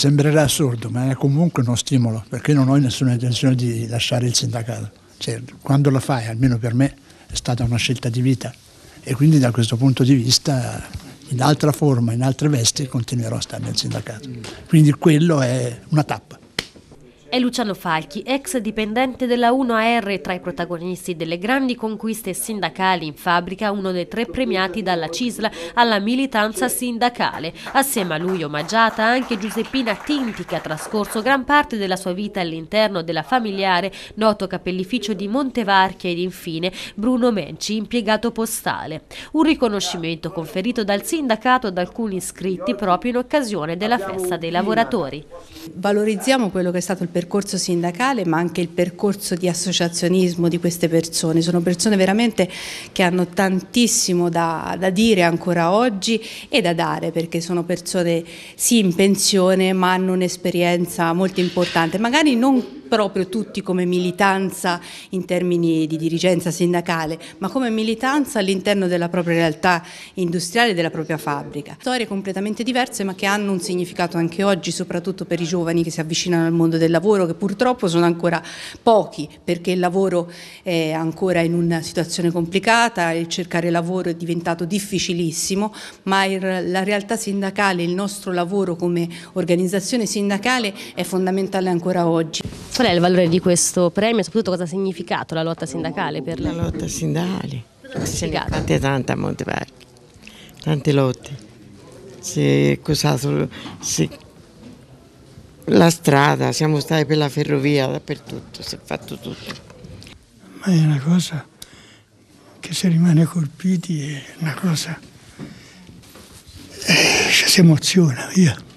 sembrerà assurdo, ma è comunque uno stimolo, perché non ho nessuna intenzione di lasciare il sindacato. Cioè, quando lo fai, almeno per me, è stata una scelta di vita e quindi da questo punto di vista, in altra forma, in altre vesti, continuerò a stare nel sindacato. Quindi quello è una tappa. È Luciano Falchi, ex dipendente della 1AR, tra i protagonisti delle grandi conquiste sindacali in fabbrica, uno dei tre premiati dalla Cisla alla militanza sindacale. Assieme a lui omaggiata anche Giuseppina Tinti, che ha trascorso gran parte della sua vita all'interno della familiare, noto capellificio di Montevarchi ed infine Bruno Menci, impiegato postale. Un riconoscimento conferito dal sindacato ad alcuni iscritti proprio in occasione della festa dei lavoratori. Valorizziamo quello che è stato il percorso percorso sindacale ma anche il percorso di associazionismo di queste persone. Sono persone veramente che hanno tantissimo da, da dire ancora oggi e da dare perché sono persone sì in pensione ma hanno un'esperienza molto importante, magari non proprio tutti come militanza in termini di dirigenza sindacale, ma come militanza all'interno della propria realtà industriale e della propria fabbrica. Storie completamente diverse ma che hanno un significato anche oggi, soprattutto per i giovani che si avvicinano al mondo del lavoro, che purtroppo sono ancora pochi perché il lavoro è ancora in una situazione complicata, il cercare lavoro è diventato difficilissimo, ma la realtà sindacale, il nostro lavoro come organizzazione sindacale è fondamentale ancora oggi. Qual è il valore di questo premio e soprattutto cosa ha significato la lotta sindacale per lei? La lotta sindacale, tante tante a Monteverchi, tante lotte. Si è accusato si... la strada, siamo stati per la ferrovia, dappertutto, si è fatto tutto. Ma è una cosa che se rimane colpiti è una cosa... Eh, ci si emoziona, via.